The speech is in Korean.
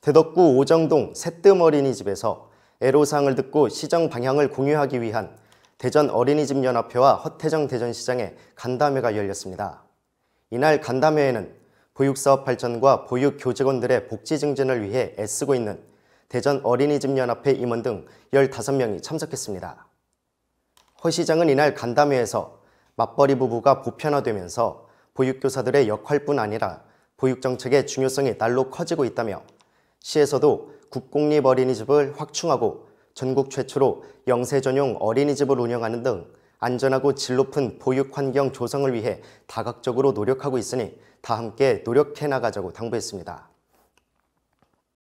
대덕구 오정동 새뜸 어린이집에서 애로사항을 듣고 시정 방향을 공유하기 위한 대전 어린이집연합회와 허태정 대전시장의 간담회가 열렸습니다. 이날 간담회에는 보육사업 발전과 보육교직원들의 복지 증진을 위해 애쓰고 있는 대전 어린이집연합회 임원 등 15명이 참석했습니다. 허 시장은 이날 간담회에서 맞벌이 부부가 보편화되면서 보육교사들의 역할뿐 아니라 보육정책의 중요성이 날로 커지고 있다며 시에서도 국공립 어린이집을 확충하고 전국 최초로 영세 전용 어린이집을 운영하는 등 안전하고 질 높은 보육 환경 조성을 위해 다각적으로 노력하고 있으니 다 함께 노력해 나가자고 당부했습니다.